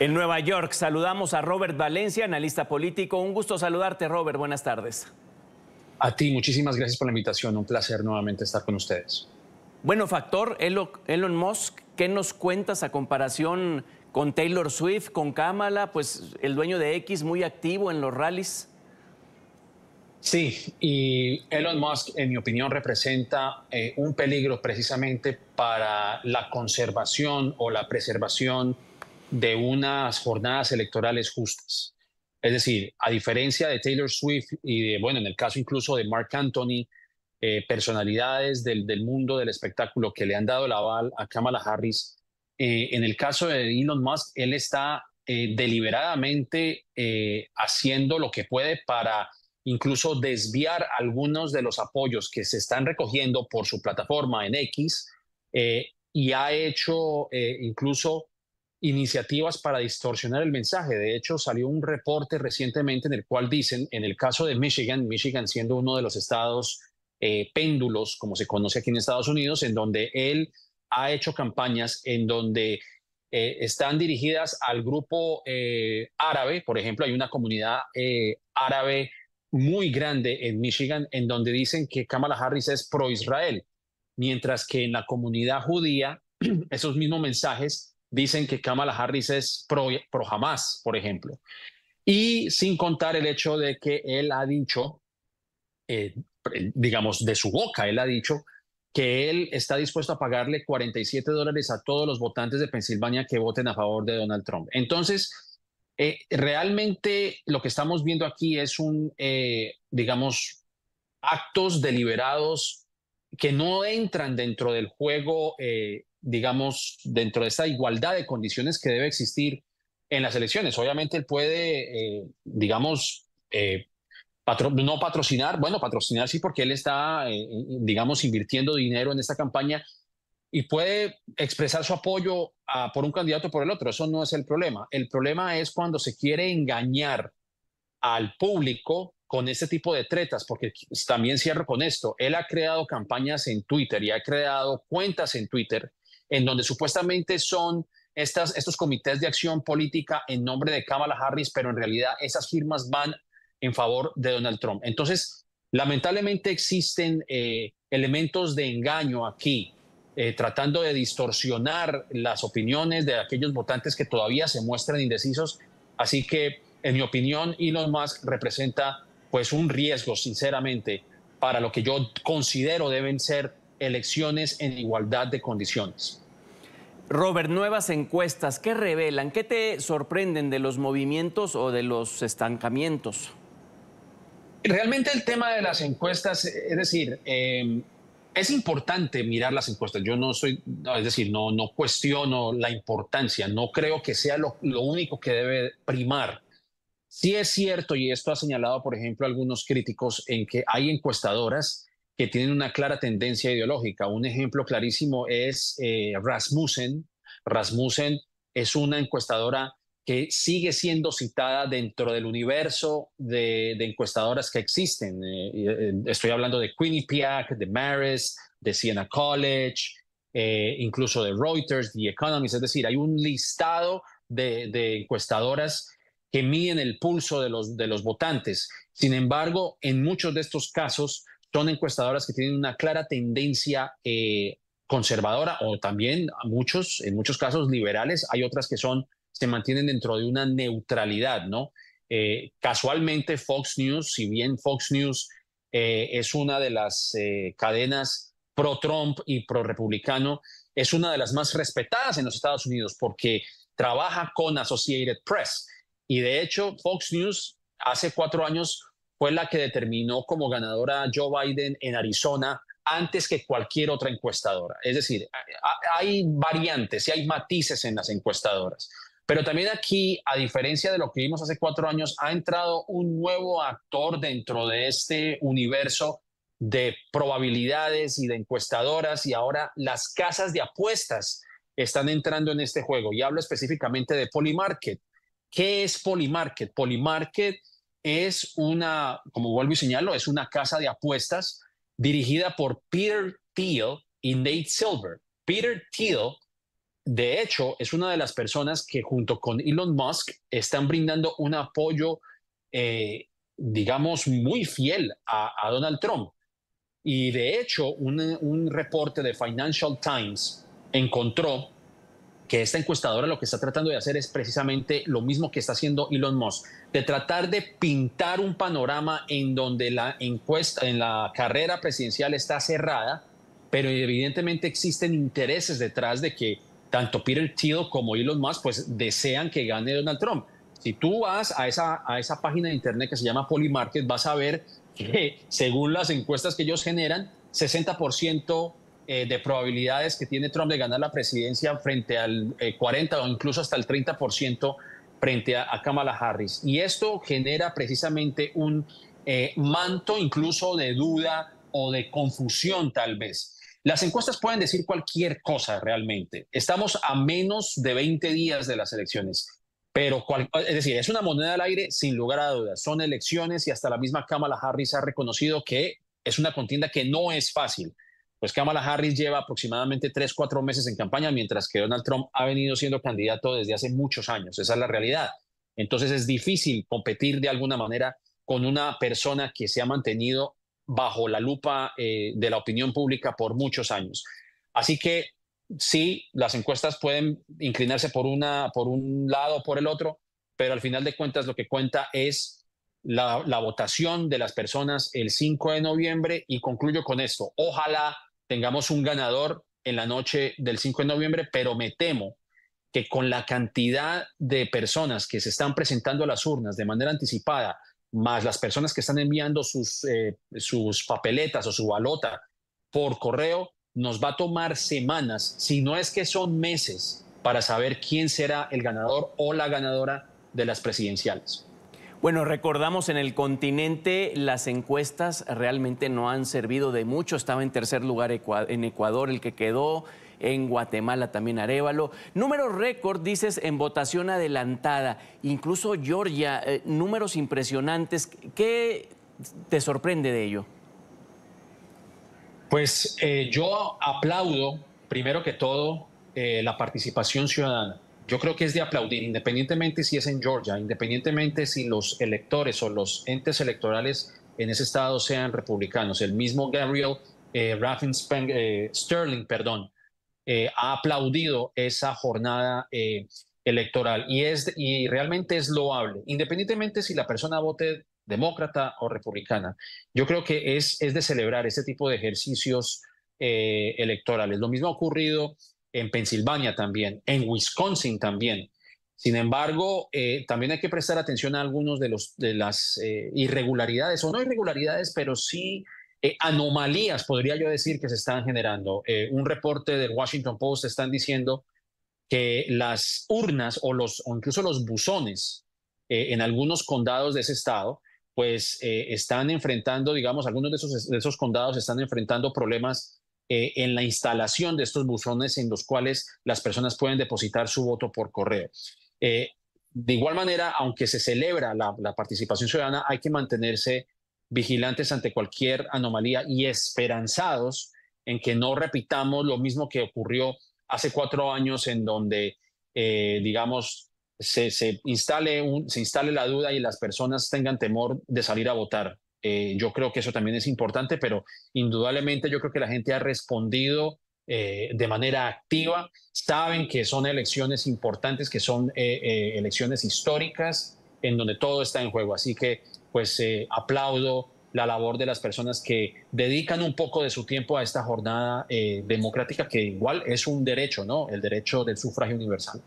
En Nueva York saludamos a Robert Valencia, analista político. Un gusto saludarte, Robert. Buenas tardes. A ti, muchísimas gracias por la invitación. Un placer nuevamente estar con ustedes. Bueno, factor, Elon Musk, ¿qué nos cuentas a comparación con Taylor Swift, con Kamala? Pues el dueño de X muy activo en los rallies. Sí, y Elon Musk, en mi opinión, representa eh, un peligro precisamente para la conservación o la preservación de unas jornadas electorales justas. Es decir, a diferencia de Taylor Swift y, de, bueno, en el caso incluso de Mark Anthony, eh, personalidades del, del, mundo del espectáculo que le han dado el aval a Kamala Harris, eh, en el caso de Elon Musk, él está eh, deliberadamente haciendo lo que puede para incluso desviar algunos de los apoyos que se están recogiendo por su plataforma en X y ha hecho incluso iniciativas para distorsionar el mensaje. De hecho, salió un reporte recientemente en el cual dicen, en el caso de Michigan, Michigan siendo uno de los estados eh, péndulos, como se conoce aquí en Estados Unidos, en donde él ha hecho campañas en donde eh, están dirigidas al grupo eh, árabe, por ejemplo, hay una comunidad árabe muy grande en Michigan, en donde dicen que Kamala Harris es pro-Israel, mientras que en la comunidad judía esos mismos mensajes dicen que Kamala Harris es pro, jamás, por ejemplo. Y sin contar el hecho de que él ha dicho, eh, digamos, de su boca, él ha dicho que él está dispuesto a pagarle 47 dólares a todos los votantes de Pensilvania que voten a favor de Donald Trump. Entonces, eh, realmente lo que estamos viendo aquí es un, eh, digamos, actos deliberados que no entran dentro del juego eh, digamos, dentro de esta igualdad de condiciones que debe existir en las elecciones. Obviamente él puede, eh, digamos, eh, no patrocinar, bueno, patrocinar sí porque él está, eh, digamos, invirtiendo dinero en esta campaña y puede expresar su apoyo a, por un candidato o por el otro. Eso no es el problema. El problema es cuando se quiere engañar al público con este tipo de tretas, porque también cierro con esto, él ha creado campañas en Twitter y ha creado cuentas en Twitter en donde supuestamente son estos comités de acción política en nombre de Kamala Harris, pero en realidad esas firmas van en favor de Donald Trump. Entonces, lamentablemente existen eh, elementos de engaño aquí, eh, tratando de distorsionar las opiniones de aquellos votantes que todavía se muestran indecisos. Así que, en mi opinión, Elon Musk representa pues un riesgo, sinceramente, para lo que yo considero deben ser elecciones en igualdad de condiciones. Robert, nuevas encuestas, ¿qué revelan? ¿Qué te sorprenden de los movimientos o de los estancamientos? Realmente el tema de las encuestas, es decir, em, es importante mirar las encuestas. Yo no soy, es decir, no, no cuestiono la importancia, no creo que sea lo, lo único que debe primar. Sí es cierto, y esto ha señalado, por ejemplo, algunos críticos, en que hay encuestadoras que tienen una clara tendencia ideológica. Un ejemplo clarísimo es eh, Rasmussen. Rasmussen es una encuestadora que sigue siendo citada dentro del universo de, encuestadoras que existen. Eh, eh, estoy hablando de Quinnipiac, de Maris, de Siena College, incluso de Reuters, The Economist. Es decir, hay un listado de, de encuestadoras que miden el pulso de los, de los votantes. Sin embargo, en muchos de estos casos, son encuestadoras que tienen una clara tendencia eh, conservadora o también muchos, en muchos casos liberales, hay otras que son, se mantienen dentro de una neutralidad, ¿no? Eh, casualmente Fox News, si bien Fox News eh, es una de las cadenas pro-Trump y pro-republicano, es una de las más respetadas en los Estados Unidos porque trabaja con Associated Press. Y de hecho, Fox News hace cuatro años fue la que determinó como ganadora Joe Biden en Arizona antes que cualquier otra encuestadora. Es decir, hay variantes y hay matices en las encuestadoras. Pero también aquí, a diferencia de lo que vimos hace cuatro años, ha entrado un nuevo actor dentro de este universo de probabilidades y de encuestadoras y ahora las casas de apuestas están entrando en este juego. Y hablo específicamente de Polymarket. ¿Qué es Polymarket? Polymarket es una, como vuelvo a señalo, es una casa de apuestas dirigida por Peter Thiel y Nate Silver. Peter Thiel, de hecho, es una de las personas que junto con Elon Musk están brindando un apoyo, eh, digamos, muy fiel a, Donald Trump. Y de hecho, un, un reporte de Financial Times encontró que esta encuestadora lo que está tratando de hacer es precisamente lo mismo que está haciendo Elon Musk, de tratar de pintar un panorama en donde la encuesta, en la carrera presidencial está cerrada, pero evidentemente existen intereses detrás de que tanto Peter Thiel como Elon Musk pues desean que gane Donald Trump. Si tú vas a esa, a esa página de internet que se llama Polymarket, vas a ver que según las encuestas que ellos generan, 60% eh, de probabilidades que tiene Trump de ganar la presidencia frente al 40 eh, o incluso hasta el 30% frente a, Kamala Harris. Y esto genera precisamente un eh, manto incluso de duda o de confusión tal vez. Las encuestas pueden decir cualquier cosa realmente. Estamos a menos de 20 días de las elecciones. Pero, es decir, es una moneda al aire sin lugar a dudas. Son elecciones y hasta la misma Kamala Harris ha reconocido que es una contienda que no es fácil pues Kamala Harris lleva aproximadamente tres, cuatro meses en campaña, mientras que Donald Trump ha venido siendo candidato desde hace muchos años. Esa es la realidad. Entonces es difícil competir de alguna manera con una persona que se ha mantenido bajo la lupa eh, de la opinión pública por muchos años. Así que sí, las encuestas pueden inclinarse por, una, por un lado o por el otro, pero al final de cuentas lo que cuenta es la, votación de las personas el 5 de noviembre y concluyo con esto. Ojalá tengamos un ganador en la noche del 5 de noviembre, pero me temo que con la cantidad de personas que se están presentando a las urnas de manera anticipada, más las personas que están enviando sus, eh, sus papeletas o su balota por correo, nos va a tomar semanas, si no es que son meses, para saber quién será el ganador o la ganadora de las presidenciales. Bueno, recordamos en el continente las encuestas realmente no han servido de mucho. Estaba en tercer lugar en Ecuador el que quedó, en Guatemala también Arevalo. Número récord, dices, en votación adelantada. Incluso Georgia, eh, números impresionantes. ¿Qué te sorprende de ello? Pues eh, yo aplaudo, primero que todo, eh, la participación ciudadana yo creo que es de aplaudir, independientemente si es en Georgia, independientemente si los electores o los entes electorales en ese estado sean republicanos. El mismo Gabriel eh, eh Sterling perdón, eh, ha aplaudido esa jornada eh, electoral y, es, y realmente es loable, independientemente si la persona vote demócrata o republicana. Yo creo que es, es de celebrar este tipo de ejercicios electorales. Lo mismo ha ocurrido en Pensilvania también, en Wisconsin también. Sin embargo, eh, también hay que prestar atención a algunos de, los, de las eh, irregularidades, o no irregularidades, pero sí eh, anomalías, podría yo decir, que se están generando. un reporte del Washington Post están diciendo que las urnas o, los, incluso los buzones en algunos condados de ese estado, pues están enfrentando, digamos, algunos de esos, de esos condados están enfrentando problemas eh, en la instalación de estos buzones en los cuales las personas pueden depositar su voto por correo. Eh, de igual manera, aunque se celebra la, participación ciudadana, hay que mantenerse vigilantes ante cualquier anomalía y esperanzados en que no repitamos lo mismo que ocurrió hace cuatro años en donde, eh, digamos, se, se instale la duda y las personas tengan temor de salir a votar. Eh, yo creo que eso también es importante, pero indudablemente yo creo que la gente ha respondido eh, de manera activa, saben que son elecciones importantes, que son eh, elecciones históricas en donde todo está en juego. Así que pues aplaudo la labor de las personas que dedican un poco de su tiempo a esta jornada democrática, que igual es un derecho, ¿no? El derecho del sufragio universal.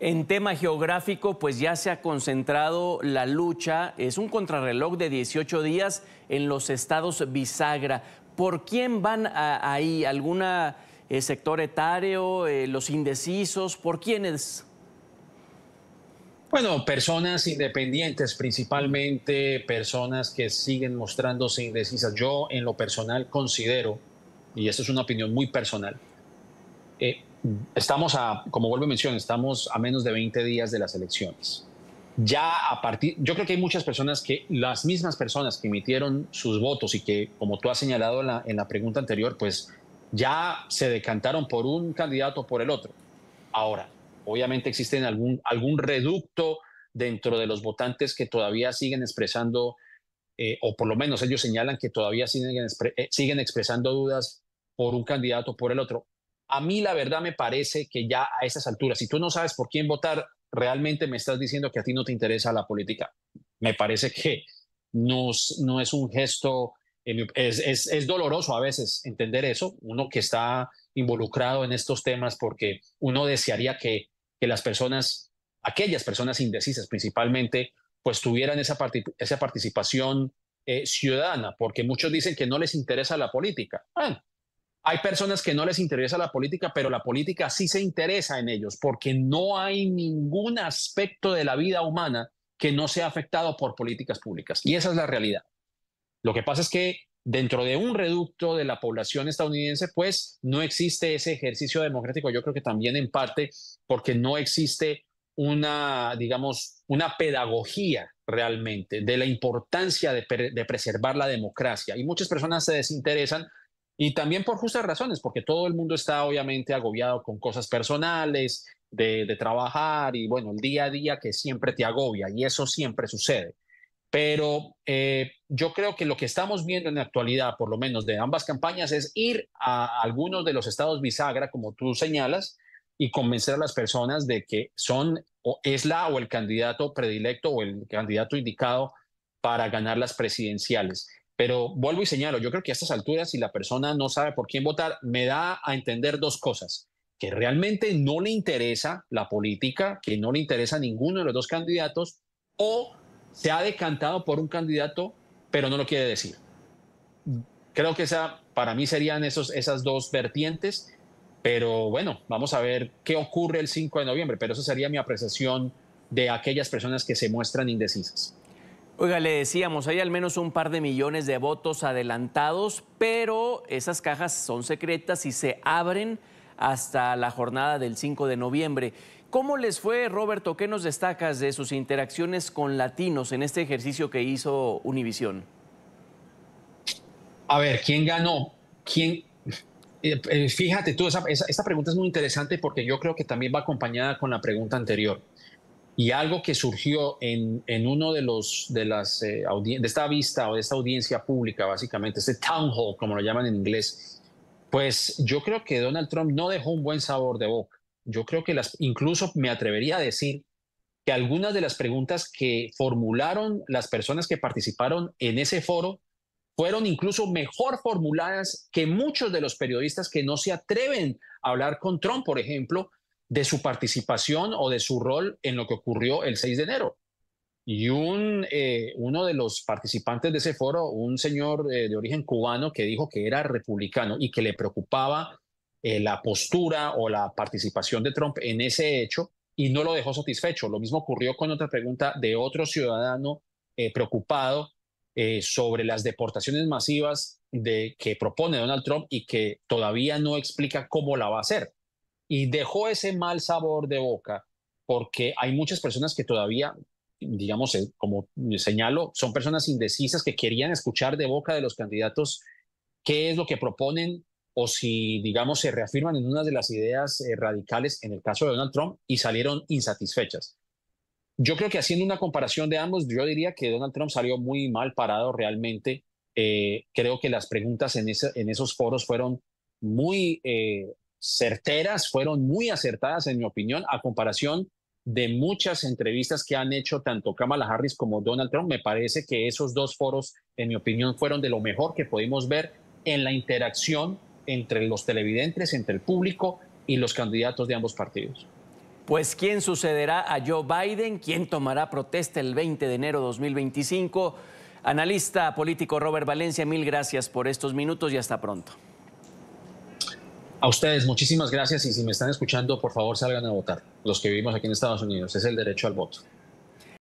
En tema geográfico, pues ya se ha concentrado la lucha. Es un contrarreloj de 18 días en los estados bisagra. ¿Por quién van ahí? ¿Algún eh, sector etario? Eh, ¿Los indecisos? ¿Por quiénes? Bueno, personas independientes, principalmente personas que siguen mostrándose indecisas. Yo en lo personal considero, y esta es una opinión muy personal, eh, estamos a, como vuelvo a mencionar, estamos a menos de 20 días de las elecciones. Ya a partir, yo creo que hay muchas personas que, las mismas personas que emitieron sus votos y que, como tú has señalado en la, en la pregunta anterior, pues ya se decantaron por un candidato o por el otro. Ahora, obviamente existen algún, algún reducto dentro de los votantes que todavía siguen expresando, eh, o por lo menos ellos señalan que todavía siguen, eh, siguen expresando dudas por un candidato o por el otro. A mí la verdad me parece que ya a esas alturas, si tú no sabes por quién votar, realmente me estás diciendo que a ti no te interesa la política. Me parece que no, no es un gesto, es, doloroso a veces entender eso, uno que está involucrado en estos temas porque uno desearía que, las personas, aquellas personas indecisas principalmente, pues tuvieran esa, participación eh, ciudadana, porque muchos dicen que no les interesa la política. Hay personas que no les interesa la política, pero la política sí se interesa en ellos, porque no hay ningún aspecto de la vida humana que no sea afectado por políticas públicas. Y esa es la realidad. Lo que pasa es que dentro de un reducto de la población estadounidense, pues no existe ese ejercicio democrático. Yo creo que también en parte porque no existe una, digamos, una pedagogía realmente de la importancia de, de preservar la democracia. Y muchas personas se desinteresan y también por justas razones, porque todo el mundo está obviamente agobiado con cosas personales, de, trabajar y bueno, el día a día que siempre te agobia y eso siempre sucede. Pero eh, yo creo que lo que estamos viendo en la actualidad, por lo menos de ambas campañas, es ir a algunos de los estados bisagra, como tú señalas, y convencer a las personas de que son o es la o el candidato predilecto o el candidato indicado para ganar las presidenciales. Pero vuelvo y señalo, yo creo que a estas alturas, si la persona no sabe por quién votar, me da a entender dos cosas. Que realmente no le interesa la política, que no le interesa ninguno de los dos candidatos, o se ha decantado por un candidato, pero no lo quiere decir. Creo que esa, para mí serían esos, esas dos vertientes, pero bueno, vamos a ver qué ocurre el 5 de noviembre, pero esa sería mi apreciación de aquellas personas que se muestran indecisas. Oiga, le decíamos, hay al menos un par de millones de votos adelantados, pero esas cajas son secretas y se abren hasta la jornada del 5 de noviembre. ¿Cómo les fue, Roberto? ¿Qué nos destacas de sus interacciones con latinos en este ejercicio que hizo Univisión? A ver, ¿quién ganó? ¿Quién? Eh, eh, fíjate tú, esta pregunta es muy interesante porque yo creo que también va acompañada con la pregunta anterior. Y algo que surgió en, en uno de los de las eh, de esta vista o de esta audiencia pública, básicamente, este town hall, como lo llaman en inglés, pues yo creo que Donald Trump no dejó un buen sabor de boca. Yo creo que las, incluso me atrevería a decir que algunas de las preguntas que formularon las personas que participaron en ese foro fueron incluso mejor formuladas que muchos de los periodistas que no se atreven a hablar con Trump, por ejemplo, de su participación o de su rol en lo que ocurrió el 6 de enero. Y un, eh, uno de los participantes de ese foro, un señor eh, de origen cubano que dijo que era republicano y que le preocupaba eh, la postura o la participación de Trump en ese hecho y no lo dejó satisfecho. Lo mismo ocurrió con otra pregunta de otro ciudadano preocupado sobre las deportaciones masivas de, que propone Donald Trump y que todavía no explica cómo la va a hacer y dejó ese mal sabor de boca porque hay muchas personas que todavía, digamos, eh, como señalo, son personas indecisas que querían escuchar de boca de los candidatos qué es lo que proponen o si, digamos, se reafirman en una de las ideas eh, radicales, en el caso de Donald Trump, y salieron insatisfechas. Yo creo que haciendo una comparación de ambos, yo diría que Donald Trump salió muy mal parado realmente. Eh, creo que las preguntas en, esos foros fueron muy certeras, fueron muy acertadas en mi opinión, a comparación de muchas entrevistas que han hecho tanto Kamala Harris como Donald Trump. Me parece que esos dos foros, en mi opinión, fueron de lo mejor que pudimos ver en la interacción entre los televidentes, entre el público y los candidatos de ambos partidos. Pues quién sucederá a Joe Biden, quién tomará protesta el 20 de enero de 2025. Analista político Robert Valencia, mil gracias por estos minutos y hasta pronto. A ustedes, muchísimas gracias y si me están escuchando, por favor salgan a votar, los que vivimos aquí en Estados Unidos, es el derecho al voto.